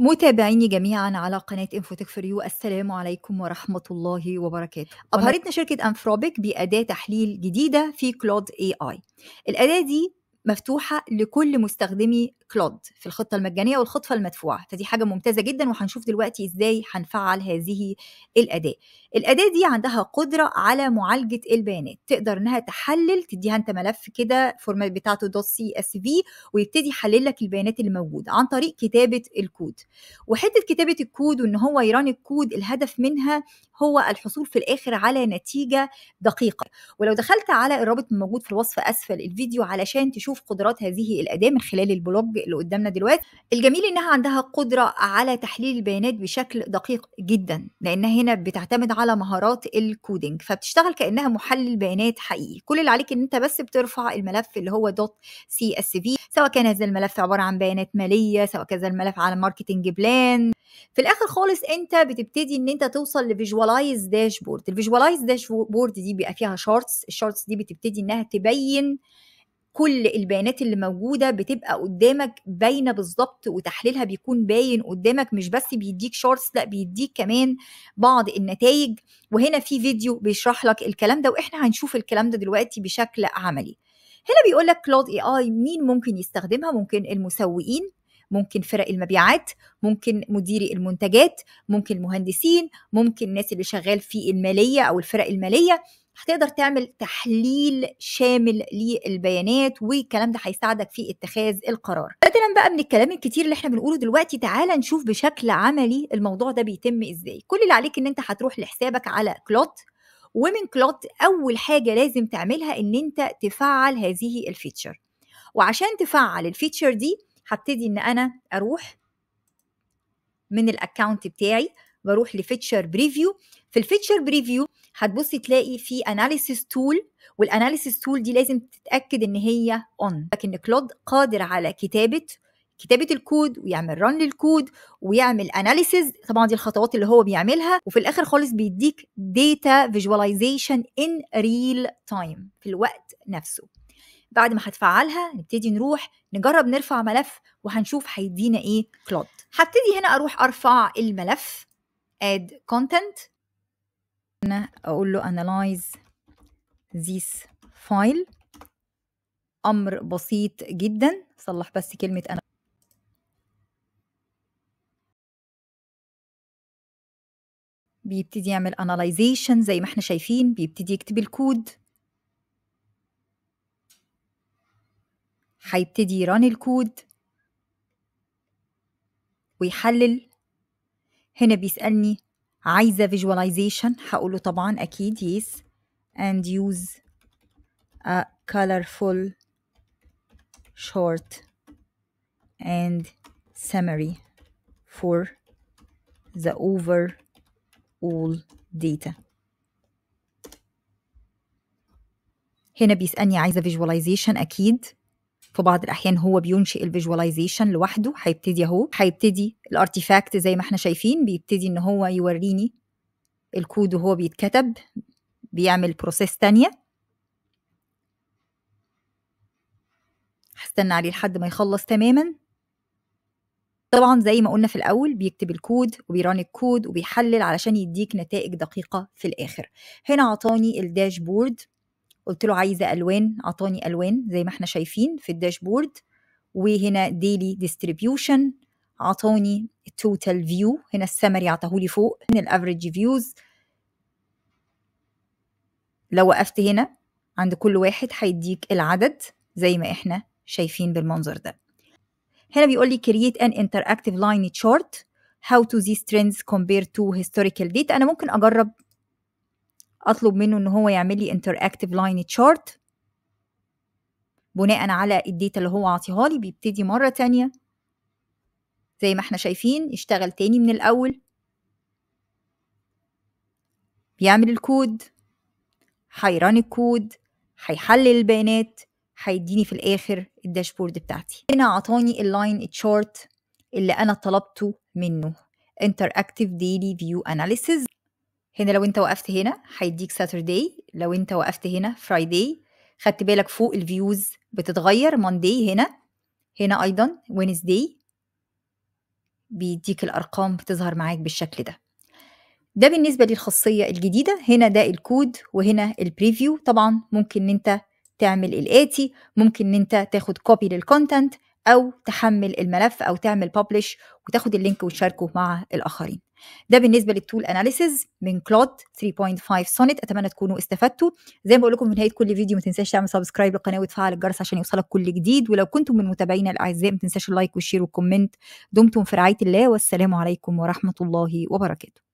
متابعيني جميعا على قناة انفوتك فور يو السلام عليكم ورحمة الله وبركاته أبهرتنا شركة أنفروبيك بأداة تحليل جديدة في كلود اي اي الأداة دي مفتوحه لكل مستخدمي كلود في الخطه المجانيه والخطه المدفوعه فدي حاجه ممتازه جدا وهنشوف دلوقتي ازاي هنفعل هذه الاداه الاداه دي عندها قدره على معالجه البيانات تقدر انها تحلل تديها انت ملف كده فورمات بتاعته دوت سي اس في ويبتدي يحلل لك البيانات اللي موجوده عن طريق كتابه الكود وحته كتابه الكود وان هو يران الكود الهدف منها هو الحصول في الاخر على نتيجه دقيقه ولو دخلت على الرابط الموجود في الوصف اسفل الفيديو علشان تشوف قدرات هذه الاداه من خلال البلوج اللي قدامنا دلوقتي الجميل انها عندها قدره على تحليل البيانات بشكل دقيق جدا لان هنا بتعتمد على مهارات الكودينج فبتشتغل كانها محلل بيانات حقيقي كل اللي عليك ان انت بس بترفع الملف اللي هو دوت سي اس في سواء كان هذا الملف عباره عن بيانات ماليه سواء كان هذا الملف على ماركتنج بلان في الاخر خالص انت بتبتدي ان انت توصل لفيجوالايز داشبورد الفيجوالايز داشبورد دي بيبقى فيها شارتس الشارتس دي بتبتدي انها تبين كل البيانات اللي موجوده بتبقى قدامك باينه بالظبط وتحليلها بيكون باين قدامك مش بس بيديك شارتس لا بيديك كمان بعض النتائج وهنا في فيديو بيشرح لك الكلام ده واحنا هنشوف الكلام ده دلوقتي بشكل عملي هنا بيقول لك كلاود اي اي مين ممكن يستخدمها ممكن المسوقين ممكن فرق المبيعات ممكن مديري المنتجات ممكن المهندسين ممكن الناس اللي شغال في الماليه او الفرق الماليه هتقدر تعمل تحليل شامل للبيانات والكلام ده هيساعدك في اتخاذ القرار بدلا بقى من الكلام الكتير اللي احنا بنقوله دلوقتي تعالى نشوف بشكل عملي الموضوع ده بيتم ازاي كل اللي عليك ان انت هتروح لحسابك على كلوت ومن كلوت اول حاجه لازم تعملها ان انت تفعل هذه الفيتشر وعشان تفعل الفيتشر دي هبتدي ان انا اروح من الاكونت بتاعي بروح لفيتشر بريفيو في الفيتشر بريفيو هتبصي تلاقي في اناليسيس تول والاناليسيس تول دي لازم تتاكد ان هي اون لكن كلود قادر على كتابه كتابه الكود ويعمل رن للكود ويعمل اناليسيز طبعا دي الخطوات اللي هو بيعملها وفي الاخر خالص بيديك داتا فيجواليزيشن ان ريل تايم في الوقت نفسه بعد ما هتفعلها نبتدي نروح نجرب نرفع ملف وهنشوف هيدينا ايه كلود هبتدي هنا اروح ارفع الملف add content انا اقول له analyze this file امر بسيط جدا صلح بس كلمه انا بيبتدي يعمل انالايزيشن زي ما احنا شايفين بيبتدي يكتب الكود هيبتدي يران الكود ويحلل هنا بيسألني عايزة visualization هقول له طبعا أكيد yes and use a colorful short and summary for the over all data هنا بيسألني عايزة visualization أكيد في بعض الاحيان هو بينشئ الفيجواليزيشن لوحده هيبتدي اهو هيبتدي الارتيفاكت زي ما احنا شايفين بيبتدي ان هو يوريني الكود وهو بيتكتب بيعمل بروسيس تانية هستنى عليه لحد ما يخلص تماما طبعا زي ما قلنا في الاول بيكتب الكود وبيران الكود وبيحلل علشان يديك نتائج دقيقه في الاخر هنا عطاني الداشبورد قلت له عايزه الوان اعطاني الوان زي ما احنا شايفين في الداشبورد وهنا ديلي ديستريبيوشن اعطاني التوتال فيو هنا السمري اعطاهولي فوق من الافريج فيوز لو وقفت هنا عند كل واحد هيديك العدد زي ما احنا شايفين بالمنظر ده هنا بيقول لي create an interactive line chart how to these trends compare to historical data انا ممكن اجرب اطلب منه ان هو يعمل لي interactive line chart بناء على الديتا اللي هو عاطيها لي بيبتدي مره تانية زي ما احنا شايفين يشتغل تاني من الاول بيعمل الكود هيران الكود هيحلل البيانات هيديني في الاخر الداشبورد بتاعتي هنا عطاني اللاين تشارت اللي انا طلبته منه interactive daily view analysis هنا لو انت وقفت هنا هيديك ساترداي لو انت وقفت هنا فرايداي خدت بالك فوق الفيوز بتتغير مونداي هنا هنا ايضا وينزداي بيديك الارقام بتظهر معاك بالشكل ده ده بالنسبه للخاصيه الجديده هنا ده الكود وهنا البريفيو طبعا ممكن ان انت تعمل الاتي ممكن ان انت تاخد كوبي للكونتنت او تحمل الملف او تعمل ببلش وتاخد اللينك وتشاركه مع الاخرين ده بالنسبه للتول اناليسز من كلود 3.5 سونيت اتمنى تكونوا استفدتوا زي ما بقول لكم في نهايه كل فيديو ما تنساش تعمل سبسكرايب للقناه وتفعل الجرس عشان يوصلك كل جديد ولو كنتم من متابعينا الاعزاء ما تنساش اللايك والشير والكومنت دمتم في رعايه الله والسلام عليكم ورحمه الله وبركاته